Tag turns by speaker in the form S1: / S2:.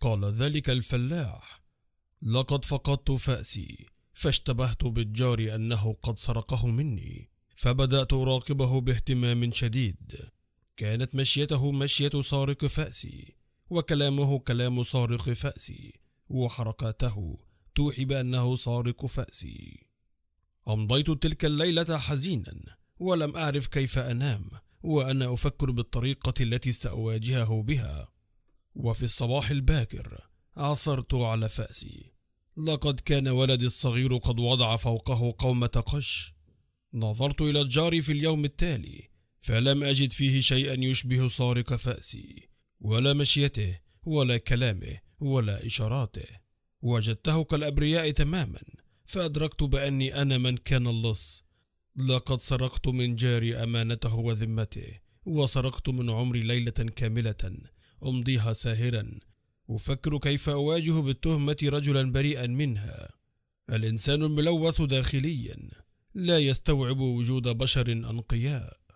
S1: قال ذلك الفلاح لقد فقدت فأسي فاشتبهت بالجار أنه قد سرقه مني فبدأت أراقبه باهتمام شديد كانت مشيته مشية سارق فأسي وكلامه كلام سارق فأسي وحركاته توحي بأنه سارق فأسي أمضيت تلك الليلة حزينا ولم أعرف كيف أنام وأنا أفكر بالطريقة التي سأواجهه بها وفي الصباح الباكر عثرت على فأسي لقد كان ولدي الصغير قد وضع فوقه قومة قش نظرت إلى الجار في اليوم التالي فلم أجد فيه شيئا يشبه سارق فأسي ولا مشيته ولا كلامه ولا إشاراته وجدته كالأبرياء تماما فأدركت بأني أنا من كان اللص لقد سرقت من جاري أمانته وذمته وسرقت من عمري ليلة كاملة أمضيها ساهرا أفكر كيف أواجه بالتهمة رجلا بريئا منها الإنسان الملوث داخليا لا يستوعب وجود بشر أنقياء